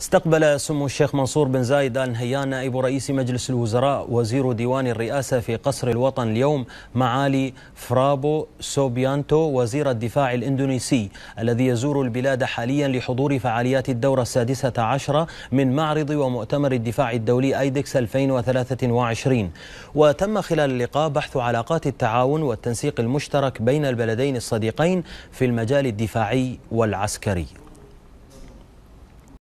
استقبل سمو الشيخ منصور بن زايد آل نهيان نائب رئيس مجلس الوزراء وزير ديوان الرئاسة في قصر الوطن اليوم معالي فرابو سوبيانتو وزير الدفاع الإندونيسي الذي يزور البلاد حاليا لحضور فعاليات الدورة السادسة عشرة من معرض ومؤتمر الدفاع الدولي أيدكس 2023 وتم خلال اللقاء بحث علاقات التعاون والتنسيق المشترك بين البلدين الصديقين في المجال الدفاعي والعسكري